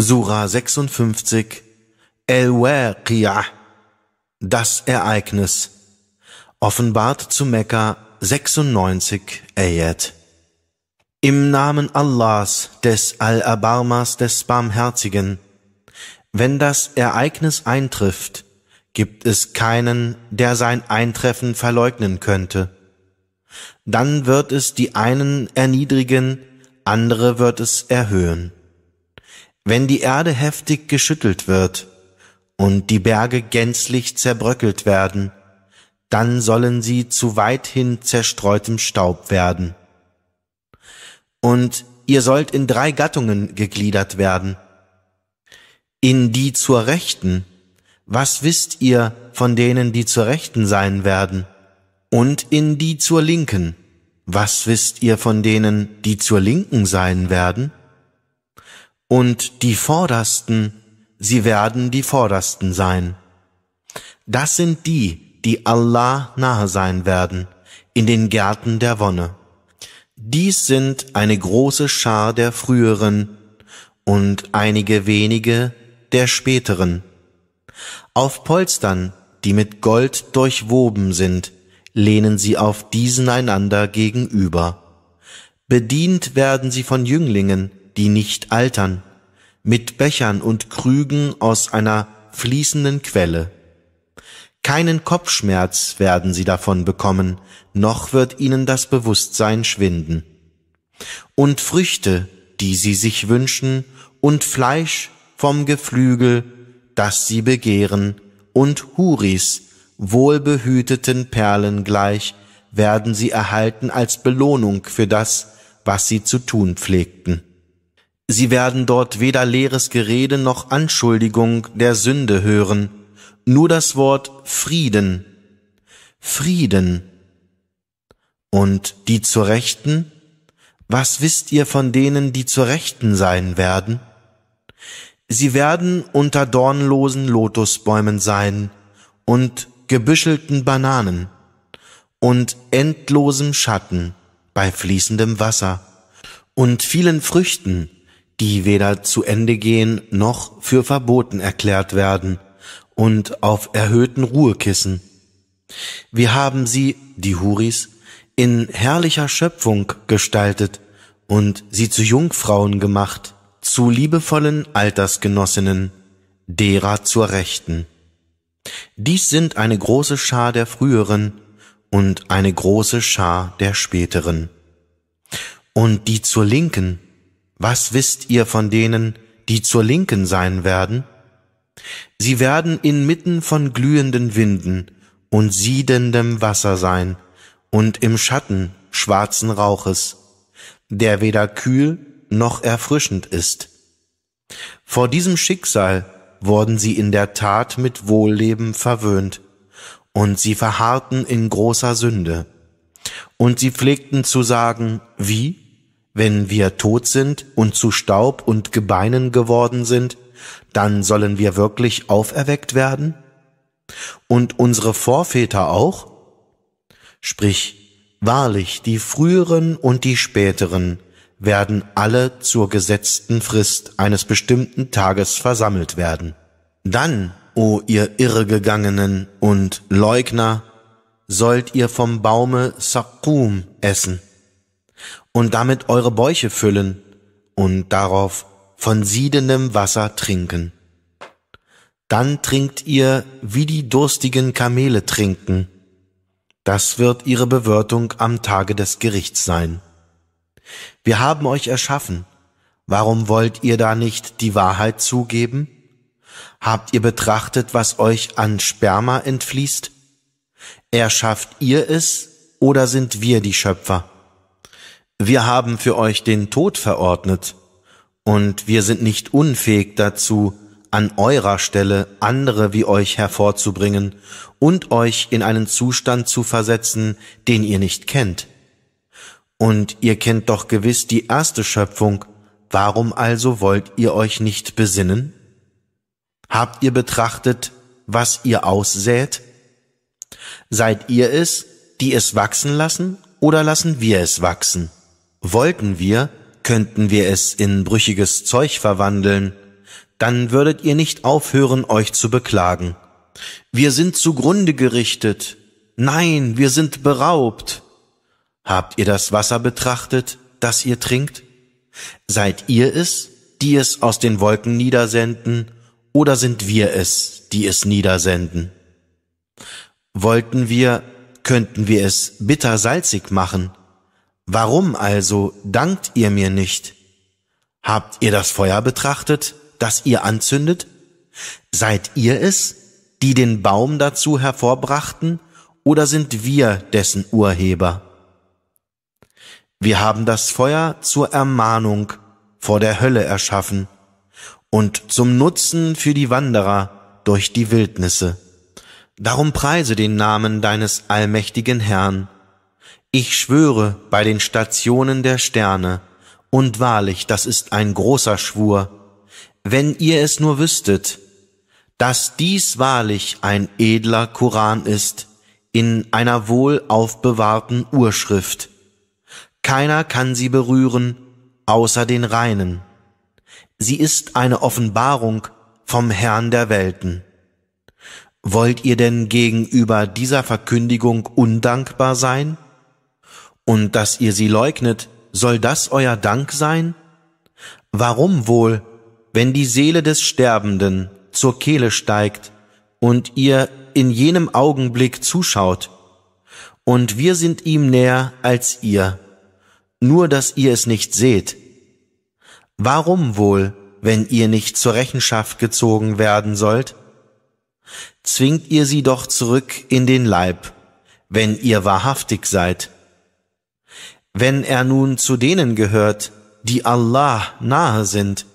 Surah 56 el Waqiyah Das Ereignis Offenbart zu Mekka 96 Ayat Im Namen Allahs, des Al-Abarmas, des Barmherzigen Wenn das Ereignis eintrifft, gibt es keinen, der sein Eintreffen verleugnen könnte. Dann wird es die einen erniedrigen, andere wird es erhöhen wenn die Erde heftig geschüttelt wird und die Berge gänzlich zerbröckelt werden, dann sollen sie zu weithin zerstreutem Staub werden. Und ihr sollt in drei Gattungen gegliedert werden. In die zur Rechten, was wisst ihr von denen, die zur Rechten sein werden? Und in die zur Linken, was wisst ihr von denen, die zur Linken sein werden? und die Vordersten, sie werden die Vordersten sein. Das sind die, die Allah nahe sein werden, in den Gärten der Wonne. Dies sind eine große Schar der früheren und einige wenige der späteren. Auf Polstern, die mit Gold durchwoben sind, lehnen sie auf diesen einander gegenüber. Bedient werden sie von Jünglingen, die nicht altern, mit Bechern und Krügen aus einer fließenden Quelle. Keinen Kopfschmerz werden sie davon bekommen, noch wird ihnen das Bewusstsein schwinden. Und Früchte, die sie sich wünschen, und Fleisch vom Geflügel, das sie begehren, und Huris, wohlbehüteten Perlen gleich, werden sie erhalten als Belohnung für das, was sie zu tun pflegten. Sie werden dort weder leeres Gerede noch Anschuldigung der Sünde hören, nur das Wort Frieden, Frieden. Und die zur Rechten? Was wisst ihr von denen, die zur Rechten sein werden? Sie werden unter dornlosen Lotusbäumen sein und gebüschelten Bananen und endlosem Schatten bei fließendem Wasser und vielen Früchten, die weder zu Ende gehen noch für verboten erklärt werden und auf erhöhten Ruhekissen. Wir haben sie, die Huris, in herrlicher Schöpfung gestaltet und sie zu Jungfrauen gemacht, zu liebevollen Altersgenossinnen, derer zur Rechten. Dies sind eine große Schar der früheren und eine große Schar der späteren. Und die zur Linken was wisst ihr von denen, die zur Linken sein werden? Sie werden inmitten von glühenden Winden und siedendem Wasser sein und im Schatten schwarzen Rauches, der weder kühl noch erfrischend ist. Vor diesem Schicksal wurden sie in der Tat mit Wohlleben verwöhnt, und sie verharrten in großer Sünde. Und sie pflegten zu sagen, wie? Wenn wir tot sind und zu Staub und Gebeinen geworden sind, dann sollen wir wirklich auferweckt werden? Und unsere Vorväter auch? Sprich, wahrlich, die früheren und die späteren werden alle zur gesetzten Frist eines bestimmten Tages versammelt werden. Dann, o ihr Irregegangenen und Leugner, sollt ihr vom Baume Sakum essen und damit eure Bäuche füllen und darauf von siedendem Wasser trinken. Dann trinkt ihr, wie die durstigen Kamele trinken. Das wird ihre Bewirtung am Tage des Gerichts sein. Wir haben euch erschaffen. Warum wollt ihr da nicht die Wahrheit zugeben? Habt ihr betrachtet, was euch an Sperma entfließt? Erschafft ihr es oder sind wir die Schöpfer? wir haben für euch den Tod verordnet, und wir sind nicht unfähig dazu, an eurer Stelle andere wie euch hervorzubringen und euch in einen Zustand zu versetzen, den ihr nicht kennt. Und ihr kennt doch gewiss die erste Schöpfung, warum also wollt ihr euch nicht besinnen? Habt ihr betrachtet, was ihr aussät? Seid ihr es, die es wachsen lassen, oder lassen wir es wachsen? Wollten wir, könnten wir es in brüchiges Zeug verwandeln, dann würdet ihr nicht aufhören, euch zu beklagen. Wir sind zugrunde gerichtet. Nein, wir sind beraubt. Habt ihr das Wasser betrachtet, das ihr trinkt? Seid ihr es, die es aus den Wolken niedersenden, oder sind wir es, die es niedersenden? Wollten wir, könnten wir es bitter salzig machen, Warum also dankt ihr mir nicht? Habt ihr das Feuer betrachtet, das ihr anzündet? Seid ihr es, die den Baum dazu hervorbrachten, oder sind wir dessen Urheber? Wir haben das Feuer zur Ermahnung vor der Hölle erschaffen und zum Nutzen für die Wanderer durch die Wildnisse. Darum preise den Namen deines allmächtigen Herrn, ich schwöre bei den Stationen der Sterne, und wahrlich, das ist ein großer Schwur, wenn ihr es nur wüsstet, dass dies wahrlich ein edler Koran ist, in einer wohl aufbewahrten Urschrift. Keiner kann sie berühren, außer den Reinen. Sie ist eine Offenbarung vom Herrn der Welten. Wollt ihr denn gegenüber dieser Verkündigung undankbar sein? und dass ihr sie leugnet, soll das euer Dank sein? Warum wohl, wenn die Seele des Sterbenden zur Kehle steigt und ihr in jenem Augenblick zuschaut, und wir sind ihm näher als ihr, nur dass ihr es nicht seht. Warum wohl, wenn ihr nicht zur Rechenschaft gezogen werden sollt? Zwingt ihr sie doch zurück in den Leib, wenn ihr wahrhaftig seid. Wenn er nun zu denen gehört, die Allah nahe sind,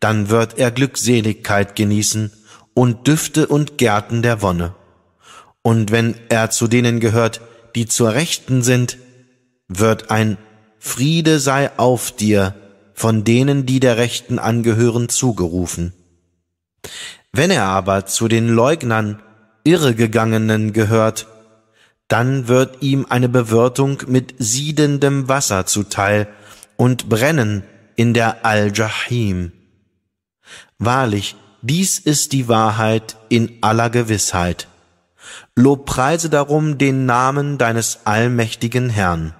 dann wird er Glückseligkeit genießen und Düfte und Gärten der Wonne. Und wenn er zu denen gehört, die zur Rechten sind, wird ein Friede sei auf dir von denen, die der Rechten angehören, zugerufen. Wenn er aber zu den Leugnern, Irregegangenen gehört, dann wird ihm eine Bewirtung mit siedendem Wasser zuteil und Brennen in der Al-Jahim. Wahrlich, dies ist die Wahrheit in aller Gewissheit. Lobpreise darum den Namen deines allmächtigen Herrn.